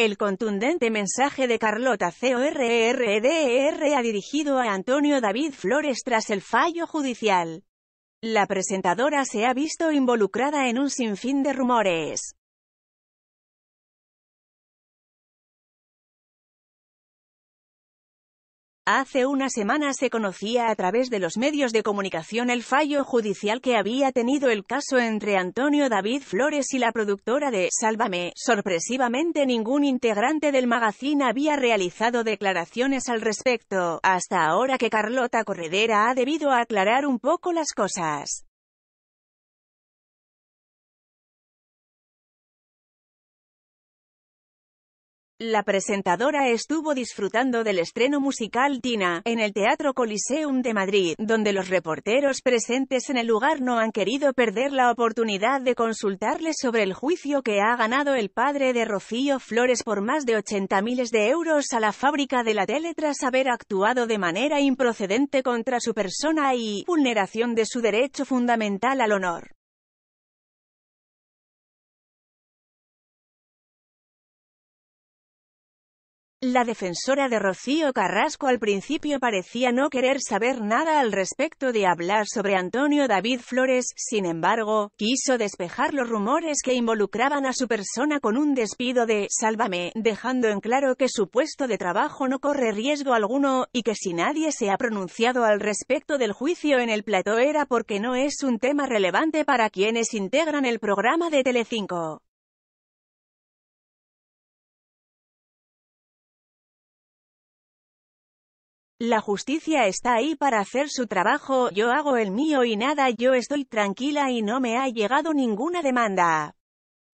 El contundente mensaje de Carlota CORREDER e e e ha dirigido a Antonio David Flores tras el fallo judicial. La presentadora se ha visto involucrada en un sinfín de rumores. Hace una semana se conocía a través de los medios de comunicación el fallo judicial que había tenido el caso entre Antonio David Flores y la productora de Sálvame. Sorpresivamente ningún integrante del magazine había realizado declaraciones al respecto, hasta ahora que Carlota Corredera ha debido aclarar un poco las cosas. La presentadora estuvo disfrutando del estreno musical Tina, en el Teatro Coliseum de Madrid, donde los reporteros presentes en el lugar no han querido perder la oportunidad de consultarle sobre el juicio que ha ganado el padre de Rocío Flores por más de 80 miles de euros a la fábrica de la tele tras haber actuado de manera improcedente contra su persona y vulneración de su derecho fundamental al honor. La defensora de Rocío Carrasco al principio parecía no querer saber nada al respecto de hablar sobre Antonio David Flores, sin embargo, quiso despejar los rumores que involucraban a su persona con un despido de «Sálvame», dejando en claro que su puesto de trabajo no corre riesgo alguno, y que si nadie se ha pronunciado al respecto del juicio en el plató era porque no es un tema relevante para quienes integran el programa de Telecinco. La justicia está ahí para hacer su trabajo, yo hago el mío y nada, yo estoy tranquila y no me ha llegado ninguna demanda.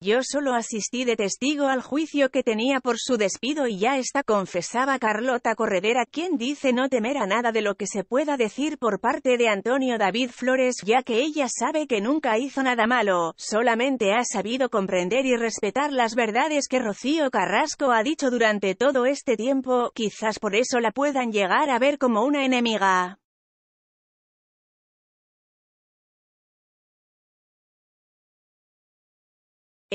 Yo solo asistí de testigo al juicio que tenía por su despido y ya está, confesaba Carlota Corredera, quien dice no temer a nada de lo que se pueda decir por parte de Antonio David Flores, ya que ella sabe que nunca hizo nada malo, solamente ha sabido comprender y respetar las verdades que Rocío Carrasco ha dicho durante todo este tiempo, quizás por eso la puedan llegar a ver como una enemiga.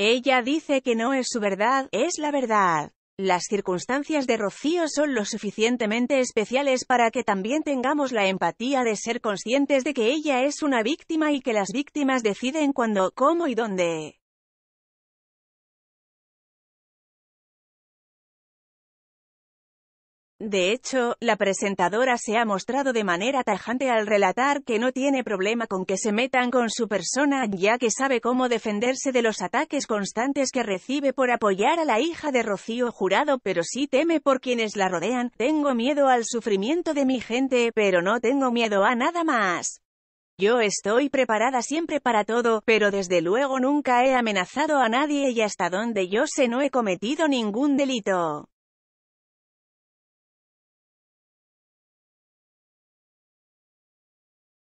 Ella dice que no es su verdad, es la verdad. Las circunstancias de Rocío son lo suficientemente especiales para que también tengamos la empatía de ser conscientes de que ella es una víctima y que las víctimas deciden cuándo, cómo y dónde De hecho, la presentadora se ha mostrado de manera tajante al relatar que no tiene problema con que se metan con su persona, ya que sabe cómo defenderse de los ataques constantes que recibe por apoyar a la hija de Rocío Jurado, pero sí teme por quienes la rodean. Tengo miedo al sufrimiento de mi gente, pero no tengo miedo a nada más. Yo estoy preparada siempre para todo, pero desde luego nunca he amenazado a nadie y hasta donde yo sé no he cometido ningún delito.